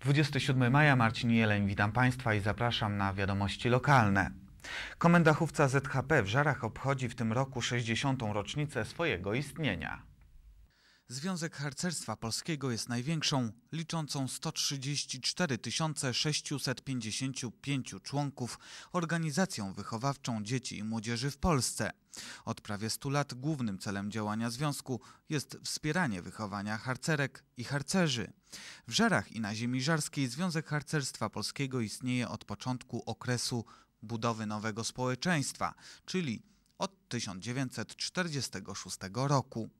27 maja, Marcin Jeleń, witam Państwa i zapraszam na wiadomości lokalne. Komendachówca ZHP w Żarach obchodzi w tym roku 60. rocznicę swojego istnienia. Związek Harcerstwa Polskiego jest największą, liczącą 134 655 członków, organizacją wychowawczą dzieci i młodzieży w Polsce. Od prawie 100 lat głównym celem działania związku jest wspieranie wychowania harcerek i harcerzy. W Żarach i na ziemi żarskiej Związek Harcerstwa Polskiego istnieje od początku okresu budowy nowego społeczeństwa, czyli od 1946 roku.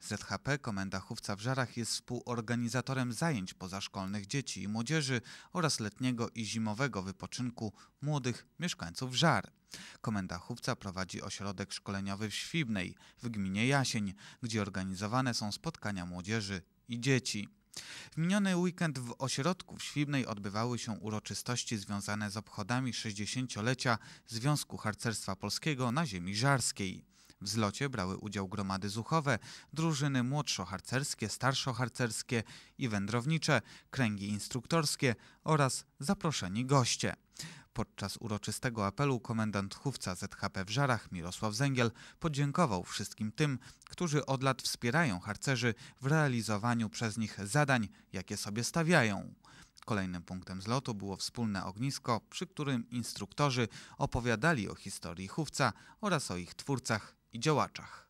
ZHP Komenda Chówca w Żarach jest współorganizatorem zajęć pozaszkolnych dzieci i młodzieży oraz letniego i zimowego wypoczynku młodych mieszkańców Żar. Komenda Chówca prowadzi ośrodek szkoleniowy w Świbnej w gminie Jasień, gdzie organizowane są spotkania młodzieży i dzieci. W miniony weekend w ośrodku w Świbnej odbywały się uroczystości związane z obchodami 60-lecia Związku Harcerstwa Polskiego na ziemi żarskiej. W zlocie brały udział gromady zuchowe, drużyny młodszo-harcerskie, starszo-harcerskie i wędrownicze, kręgi instruktorskie oraz zaproszeni goście. Podczas uroczystego apelu komendant chówca ZHP w Żarach Mirosław Zęgiel podziękował wszystkim tym, którzy od lat wspierają harcerzy w realizowaniu przez nich zadań, jakie sobie stawiają. Kolejnym punktem zlotu było wspólne ognisko, przy którym instruktorzy opowiadali o historii chówca oraz o ich twórcach i działaczach.